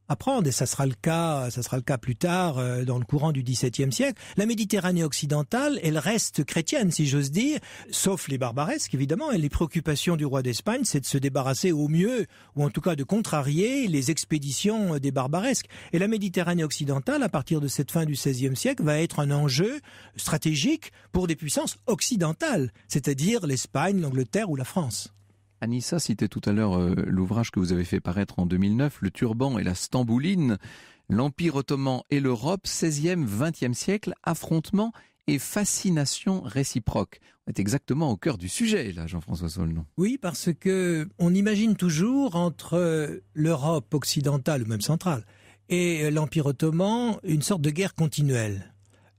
Apprendre, et ça sera le cas, ça sera le cas plus tard euh, dans le courant du XVIIe siècle. La Méditerranée occidentale, elle reste chrétienne, si j'ose dire, sauf les barbaresques évidemment. Et les préoccupations du roi d'Espagne, c'est de se débarrasser au mieux, ou en tout cas de contrarier les expéditions des barbaresques. Et la Méditerranée occidentale, à partir de cette fin du XVIe siècle, va être un enjeu stratégique pour des puissances occidentales, c'est-à-dire l'Espagne, l'Angleterre ou la France. Anissa citait tout à l'heure euh, l'ouvrage que vous avez fait paraître en 2009, Le turban et la stambouline, l'Empire ottoman et l'Europe, 16e, 20e siècle, affrontement et fascination réciproque. On est exactement au cœur du sujet, là, Jean-François Solnon. Oui, parce que on imagine toujours entre euh, l'Europe occidentale ou même centrale et euh, l'Empire ottoman une sorte de guerre continuelle.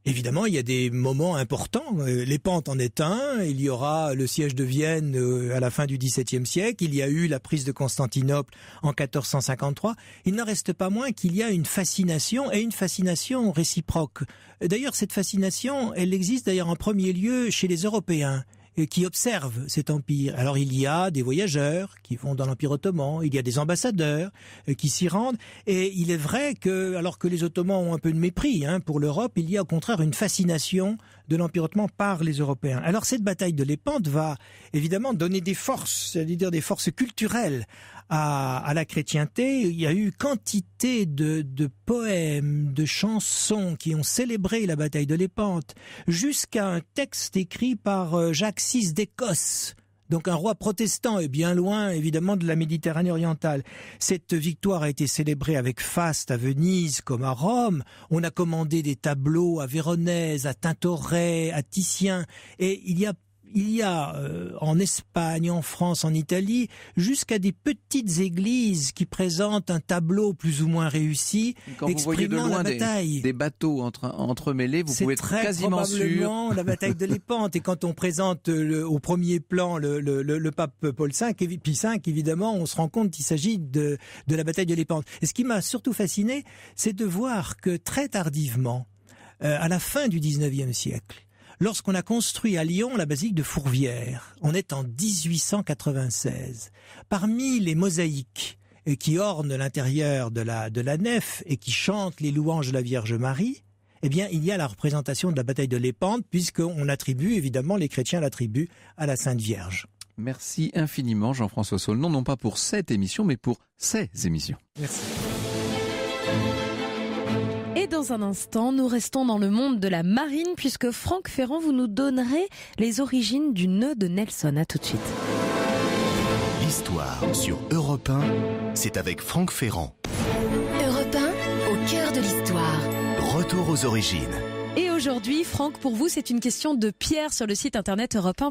Évidemment, il y a des moments importants. Euh, les pentes en est un. Il y aura le siège de Vienne euh, à la fin du XVIIe siècle. Il y a eu la prise de Constantinople en 1453. Il n'en reste pas moins qu'il y a une fascination et une fascination réciproque. D'ailleurs, cette fascination, elle existe d'ailleurs en premier lieu chez les Européens. Euh, qui observent cet empire. Alors il y a des voyageurs qui vont dans l'empire ottoman, il y a des ambassadeurs euh, qui s'y rendent, et il est vrai que, alors que les Ottomans ont un peu de mépris hein, pour l'Europe, il y a au contraire une fascination de l'empire ottoman par les Européens. Alors cette bataille de l'Épante va évidemment donner des forces, c'est-à-dire des forces culturelles à, la chrétienté, il y a eu quantité de, poèmes, de chansons qui ont célébré la bataille de Lépente, jusqu'à un texte écrit par euh, Jacques VI d'Écosse, donc un roi protestant est bien loin évidemment de la Méditerranée orientale. Cette victoire a été célébrée avec faste à Venise comme à Rome. On a commandé des tableaux à Véronèse, à Tintoret, à Titien. Et il y a il y a euh, en Espagne, en France, en Italie, jusqu'à des petites églises qui présentent un tableau plus ou moins réussi Quand vous voyez de loin la bataille. Des, bateaux entremêlés, vous pouvez être quasiment probablement la bataille de Lépante. Et quand on présente euh, au premier plan le, pape Paul V, et V, évidemment, on se rend compte qu'il s'agit de, la bataille de Lépante. Et ce qui m'a surtout fasciné, c'est de voir que très tardivement, euh, à la fin du 19e siècle, lorsqu'on a construit à Lyon la basilique de Fourvière. On est en 1896. Parmi les mosaïques euh, qui ornent l'intérieur de la, de la nef et qui chantent les louanges de la Vierge Marie, eh bien, il y a la représentation de la bataille de Lépante, puisqu'on attribue, évidemment, les chrétiens l'attribuent à la Sainte Vierge. Merci infiniment, Jean-François Solnon, non pas pour cette émission, mais pour ces émissions. Merci dans un instant, nous restons dans le monde de la marine puisque Franck Ferrand, vous nous donnerez les origines du nœud de Nelson. À tout de suite. L'histoire sur Europe 1, c'est avec Franck Ferrand. Europe 1, au cœur de l'histoire. Retour aux origines aujourd'hui, Franck, pour vous, c'est une question de Pierre sur le site internet europe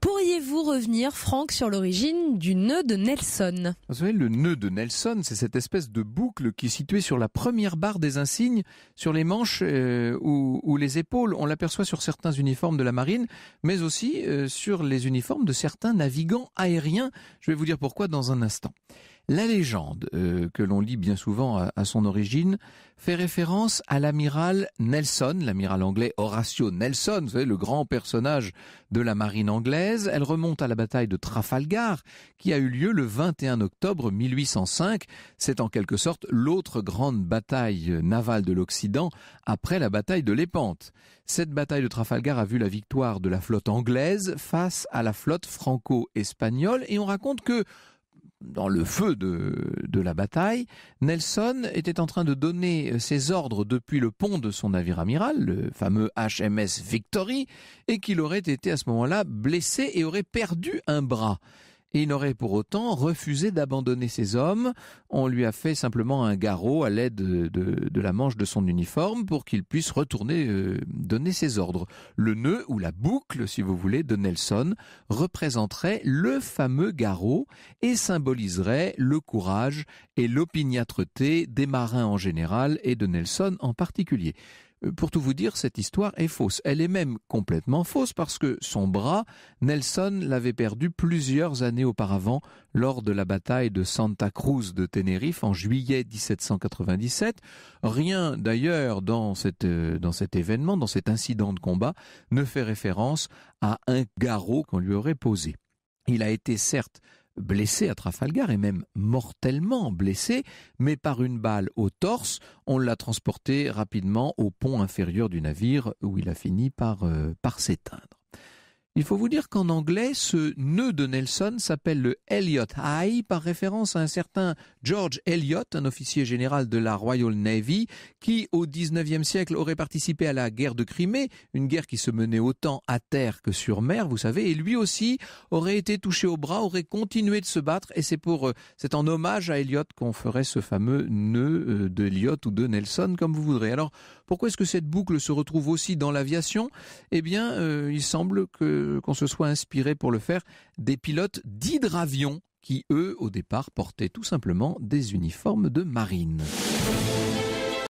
Pourriez-vous revenir, Franck, sur l'origine du nœud de Nelson Vous savez, le nœud de Nelson, c'est cette espèce de boucle qui est située sur la première barre des insignes, sur les manches euh, ou, les épaules. On l'aperçoit sur certains uniformes de la marine, mais aussi euh, sur les uniformes de certains navigants aériens. Je vais vous dire pourquoi dans un instant. La légende, euh, que l'on lit bien souvent à, son origine, fait référence à l'amiral Nelson, l'amiral anglais Horatio Nelson, vous savez, le grand personnage de la marine anglaise. Elle remonte à la bataille de Trafalgar, qui a eu lieu le 21 octobre 1805. C'est en quelque sorte l'autre grande bataille navale de l'Occident après la bataille de Lépante. Cette bataille de Trafalgar a vu la victoire de la flotte anglaise face à la flotte franco-espagnole et on raconte que dans le feu de, la bataille, Nelson était en train de donner euh, ses ordres depuis le pont de son navire amiral, le fameux HMS Victory, et qu'il aurait été à ce moment-là blessé et aurait perdu un bras il n'aurait pour autant refusé d'abandonner ses hommes. On lui a fait simplement un garrot à l'aide de, la manche de son uniforme pour qu'il puisse retourner euh, donner ses ordres. Le nœud ou la boucle, si vous voulez, de Nelson représenterait le fameux garrot et symboliserait le courage et l'opiniâtreté des marins en général et de Nelson en particulier. Euh, pour tout vous dire, cette histoire est fausse. Elle est même complètement fausse parce que son bras, Nelson l'avait perdu plusieurs années auparavant lors de la bataille de Santa Cruz de Tenerife en juillet 1797. Rien d'ailleurs dans, euh, dans cet événement, dans cet incident de combat, ne fait référence à un garrot qu'on lui aurait posé. Il a été certes blessé à Trafalgar et même mortellement blessé, mais par une balle au torse, on l'a transporté rapidement au pont inférieur du navire où il a fini par, euh, par s'éteindre. Il faut vous dire qu'en anglais, ce nœud de Nelson s'appelle le Elliot High par référence à un certain George Elliot, un officier général de la Royal Navy, qui au XIXe siècle aurait participé à la guerre de Crimée, une guerre qui se menait autant à terre que sur mer, vous savez, et lui aussi aurait été touché au bras, aurait continué de se battre, et c'est pour, euh, c'est en hommage à Elliot qu'on ferait ce fameux nœud euh, de Elliot ou de Nelson, comme vous voudrez. Alors, pourquoi est-ce que cette boucle se retrouve aussi dans l'aviation Eh bien, euh, il semble qu'on se soit inspiré pour le faire des pilotes d'hydravions qui, eux, au départ, portaient tout simplement des uniformes de marine.